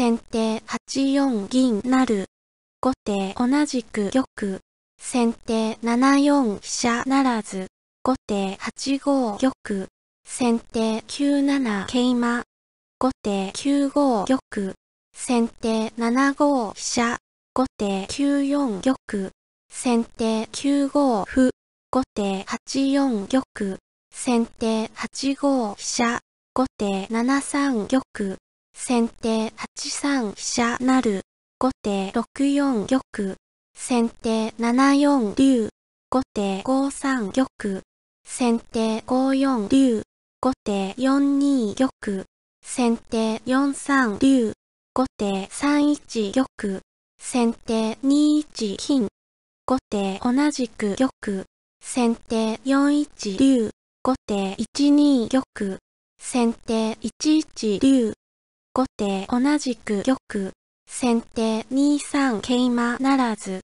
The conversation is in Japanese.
先手8四銀成。後手同じく玉。先手7四飛車ならず。後手8五玉。先手9七桂馬。後手9五玉。先手7五飛車。後手9四玉。先手9五歩。後手8四玉。先手8五飛車。後手7三玉。先手8三飛車なる。後手6四玉。先手7四竜。後手5三玉。先手5四竜。後手4二玉。先手4三竜。後手3一玉。先手2一金。後手同じく玉。先手4一竜。後手1二玉。先手1一竜。後手同じく玉、先手2三桂馬ならず、